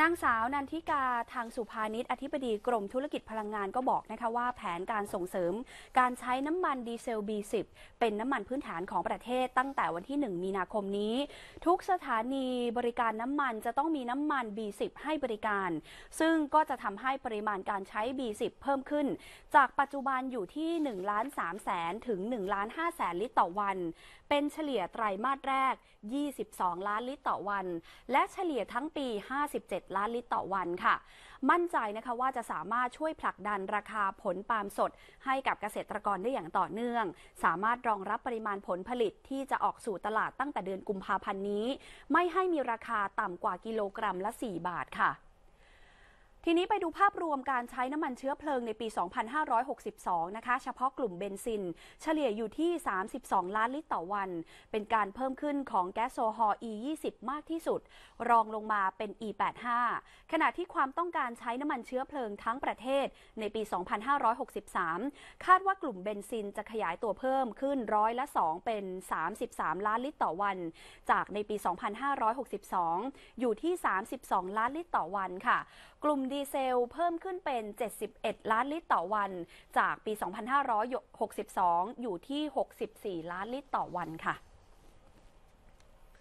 นางสาวนันทิกาทางสุภาณิชอธิบดีกรมธุรกิจพลังงานก็บอกนะคะว่าแผนการส่งเสริมการใช้น้ำมันดีเซล B10 เป็นน้ำมันพื้นฐานของประเทศตั้งแต่วันที่ 1 มีนาคมนี้ ทุกสถานีบริการน้ำมันจะต้องมีน้ำมัน B10 ให้บริการ ซึ่งก็จะทำให้ปริมาณการใช้ B10 เพิ่มขึ้น จากปัจจุบันอยู่ที่1ล้าน3แสนถึง1ล้าน5แสนลิตรต่อวัน เป็นเฉลี่ยไตรมาสแรก 22 ล้านลิตรต่อวัน และเฉลี่ยทั้งปี57 7ล้านลิตรต่อวันค่ะ มั่นใจนะคะว่าจะสามารถช่วยผลักดันราคาผลปาล์มสด ให้กับเกษตรกรได้อย่างต่อเนื่อง สามารถรองรับปริมาณผลผลิตที่จะออกสู่ตลาดตั้งแต่เดือนกุมภาพันธ์นี้ ไม่ให้มีราคาต่ำกว่ากิโลกรัมละ 4 บาทค่ะทีนี้ไปดูภาพรวมการใช้น้ำมันเชื้อเพลิงในปี 2562 นะคะเฉพาะกลุ่มเบนซินเฉลี่ยอยู่ที่ 32 ล้านลิตรต่อวัน เป็นการเพิ่มขึ้นของแก๊สโซฮอล์ E20 มากที่สุด รองลงมาเป็น E85 ขณะที่ความต้องการใช้น้ำมันเชื้อเพลิงทั้งประเทศในปี 2563 คาดว่ากลุ่มเบนซินจะขยายตัวเพิ่มขึ้นร้อยละ 2 เป็น 33 ล้านลิตรต่อวัน จากในปี 2562 อยู่ที่ 32 ล้านลิตรต่อวันค่ะ กลุ่มดีเซลเพิ่มขึ้นเป็น 71 ล้านลิตรต่อวัน จากปี 2562 อยู่ที่ 64 ล้านลิตรต่อวันค่ะ